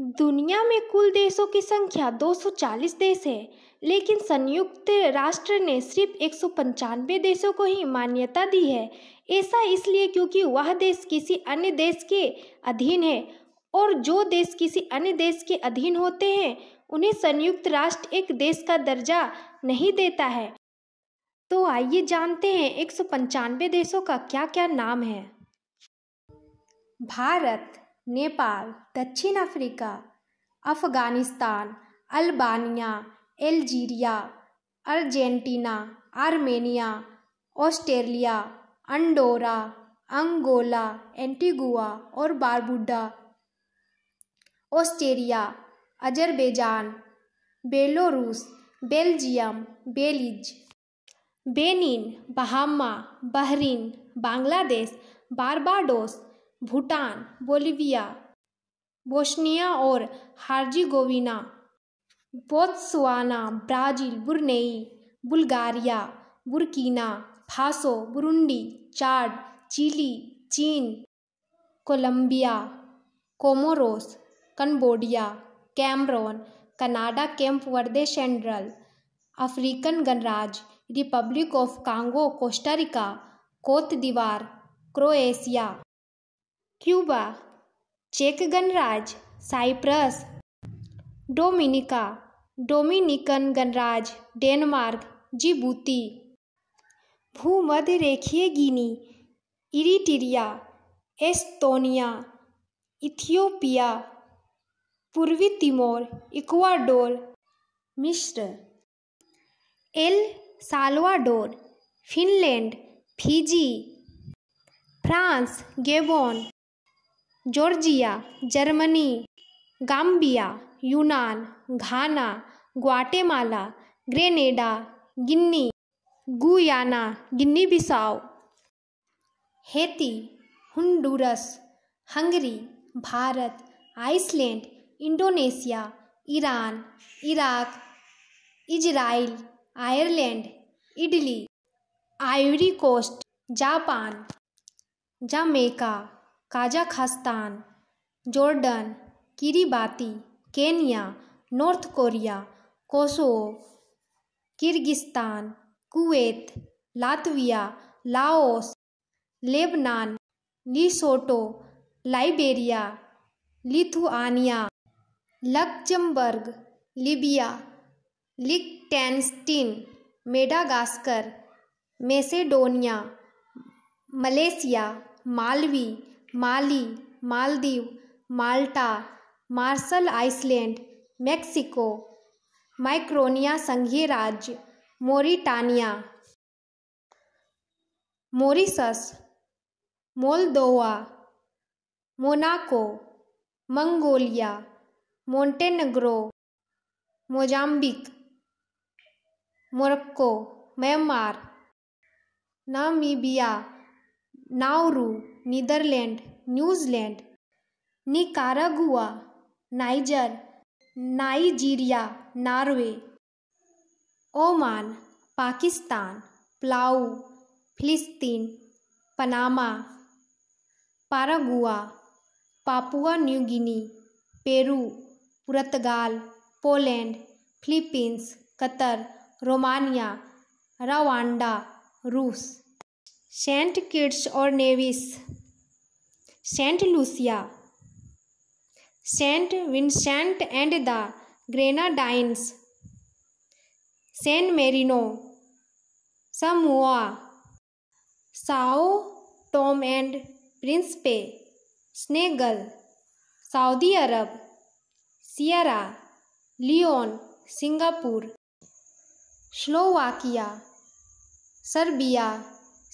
दुनिया में कुल देशों की संख्या 240 देश है लेकिन संयुक्त राष्ट्र ने सिर्फ एक देशों को ही मान्यता दी है ऐसा इसलिए क्योंकि वह देश किसी अन्य देश के अधीन है और जो देश किसी अन्य देश के अधीन होते हैं उन्हें संयुक्त राष्ट्र एक देश का दर्जा नहीं देता है तो आइए जानते हैं एक देशों का क्या क्या नाम है भारत नेपाल दक्षिण Africa Afghanistan Albania Algeria Argentina Armenia Australia Andorra Angola Antigua और Barbuda Australia Azerbaijan Belarus Belgium Belize Benin Bahama Bahrain Bangladesh Barbados Bhutan Bolivia Bosnia और Herzegovina Botswana Brazil Brunei Bulgaria Burkina Faso Burundi Chad Chile चीन Colombia Comoros Cambodia Cameroon Canada Cape Verde Central African गणराज्य Republic of Congo Costa Rica Cote d'Ivoire Croatia Cuba चेक गणराज Cyprus Dominica Dominican गणराज Denmark Djibouti भूमध्य रेखीय गिनी इरिटीरिया Estonia Ethiopia पूर्वी Timor Ecuador मिस्र El Salvador Finland Fiji France Gabon Georgia Germany Gambia यूनान Ghana Guatemala Grenada Guinea Guyana Guinea Bissau Haiti Honduras Hungary Bharat Iceland Indonesia Iran Iraq Israel Ireland Italy Ivory Coast Japan Jamaica Kazakhstan Jordan Kiribati Kenya North Korea Kosovo Kyrgyzstan Kuwait Latvia Laos Lebanon Lesotho Liberia Lithuania Luxembourg Libya Liechtenstein Madagascar Macedonia Malaysia Malawi Mali Maldives Malta Marshall Islands Mexico Micronesia संघीय राज्य Mauritania Mauritius Moldova Monaco Mongolia Montenegro Mozambique Morocco Myanmar Namibia Nauru Netherlands New Zealand Nicaragua Niger Nigeria Norway Oman Pakistan Palau फिलिस्तीन Panama Paraguay Papua New Guinea Peru पुर्तगाल Poland Philippines Qatar Romania Rwanda रूस Saint Kitts और Nevis Saint Lucia Saint Vincent and the Grenadines San Marino Samoa Sao Tome and Principe Senegal Saudi Arab Sierra Leone Singapore Slovakia Serbia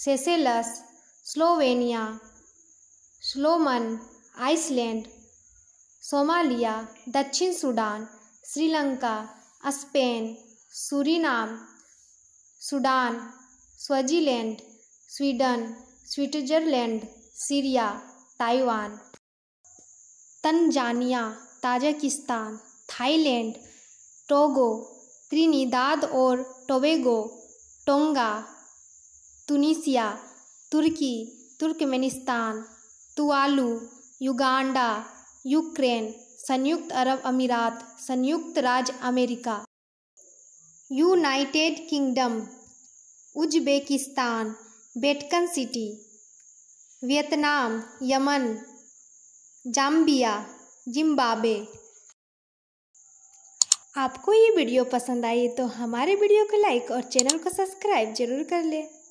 Seychelles Slovenia Solomon Islands Somalia दक्षिण Sudan Sri Lanka Spain Suriname Sudan Switzerland Sweden Switzerland Syria Taiwan Tanzania Tajikistan Thailand Togo Trinidad और Tobago Tonga Tunisia तुर्की Turkmenistan Tuvalu Uganda Ukraine संयुक्त अरब अमीरात संयुक्त राज्य America United Kingdom Uzbekistan Vatican City Vietnam Yemen Zambia Zimbabwe आपको ये video पसंद आई तो हमारे वीडियो को लाइक और चैनल को सब्सक्राइब जरूर कर लें